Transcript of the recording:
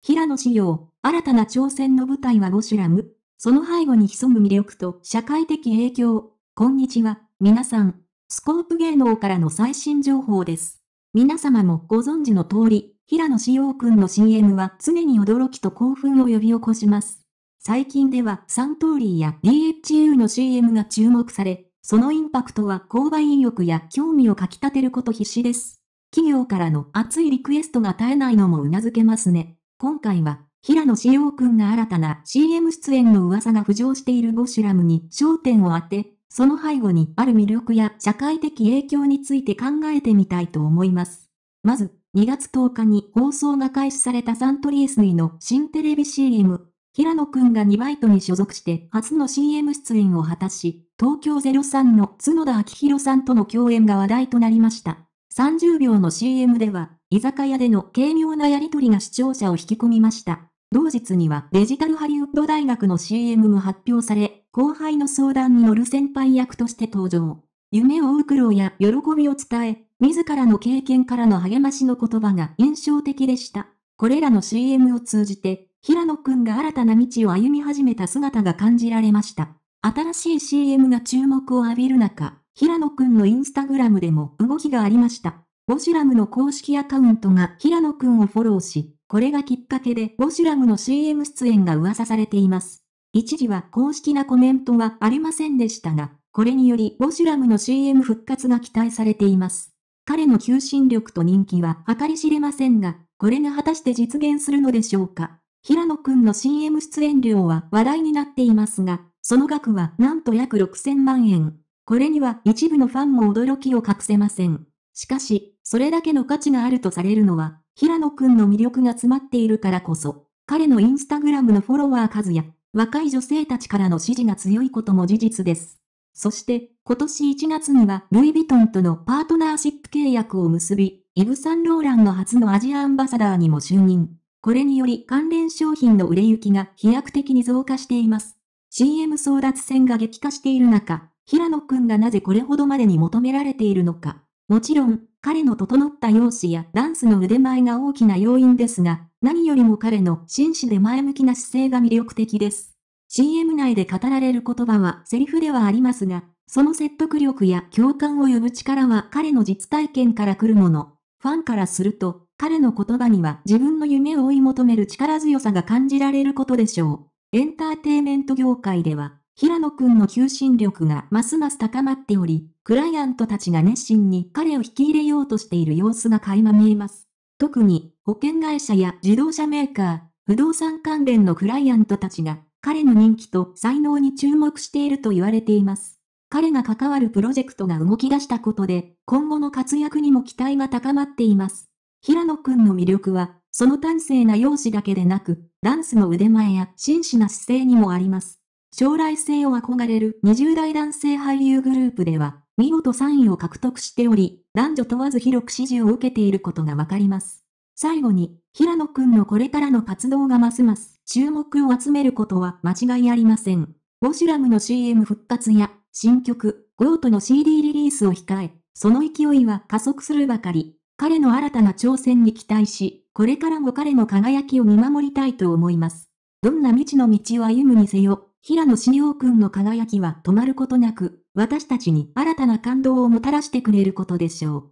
平野紫耀、新たな挑戦の舞台はゴシュラム。その背後に潜む魅力と社会的影響。こんにちは、皆さん。スコープ芸能からの最新情報です。皆様もご存知の通り、平野紫耀くんの CM は常に驚きと興奮を呼び起こします。最近ではサントーリーや DHU の CM が注目され、そのインパクトは購買意欲や興味をかき立てること必至です。企業からの熱いリクエストが絶えないのも頷けますね。今回は、平野志陽くんが新たな CM 出演の噂が浮上しているゴシュラムに焦点を当て、その背後にある魅力や社会的影響について考えてみたいと思います。まず、2月10日に放送が開始されたサントリー水の新テレビ CM、平野くんが2バイトに所属して初の CM 出演を果たし、東京03の角田昭弘さんとの共演が話題となりました。30秒の CM では、居酒屋での軽妙なやりとりが視聴者を引き込みました。同日にはデジタルハリウッド大学の CM も発表され、後輩の相談に乗る先輩役として登場。夢を追う苦労や喜びを伝え、自らの経験からの励ましの言葉が印象的でした。これらの CM を通じて、平野くんが新たな道を歩み始めた姿が感じられました。新しい CM が注目を浴びる中、平野くんのインスタグラムでも動きがありました。ウォシュラムの公式アカウントが平野くんをフォローし、これがきっかけでウォシュラムの CM 出演が噂されています。一時は公式なコメントはありませんでしたが、これによりウォシュラムの CM 復活が期待されています。彼の求心力と人気は計り知れませんが、これが果たして実現するのでしょうか。平野くんの CM 出演料は話題になっていますが、その額はなんと約6000万円。これには一部のファンも驚きを隠せません。しかし、それだけの価値があるとされるのは、平野くんの魅力が詰まっているからこそ、彼のインスタグラムのフォロワー数や、若い女性たちからの支持が強いことも事実です。そして、今年1月にはルイ・ヴィトンとのパートナーシップ契約を結び、イブ・サンローランの初のアジアアンバサダーにも就任。これにより関連商品の売れ行きが飛躍的に増加しています。CM 争奪戦が激化している中、平野くんがなぜこれほどまでに求められているのか。もちろん、彼の整った容姿やダンスの腕前が大きな要因ですが、何よりも彼の真摯で前向きな姿勢が魅力的です。CM 内で語られる言葉はセリフではありますが、その説得力や共感を呼ぶ力は彼の実体験から来るもの。ファンからすると、彼の言葉には自分の夢を追い求める力強さが感じられることでしょう。エンターテイメント業界では、平野くんの求心力がますます高まっており、クライアントたちが熱心に彼を引き入れようとしている様子が垣間見えます。特に、保険会社や自動車メーカー、不動産関連のクライアントたちが、彼の人気と才能に注目していると言われています。彼が関わるプロジェクトが動き出したことで、今後の活躍にも期待が高まっています。平野くんの魅力は、その端正な容姿だけでなく、ダンスの腕前や真摯な姿勢にもあります。将来性を憧れる20代男性俳優グループでは、見事3位を獲得しており、男女問わず広く支持を受けていることがわかります。最後に、平野くんのこれからの活動がますます注目を集めることは間違いありません。ボシュラムの CM 復活や、新曲、ゴートの CD リリースを控え、その勢いは加速するばかり。彼の新たな挑戦に期待し、これからも彼の輝きを見守りたいと思います。どんな未知の道を歩むにせよ、平野紫耀くんの輝きは止まることなく、私たちに新たな感動をもたらしてくれることでしょう。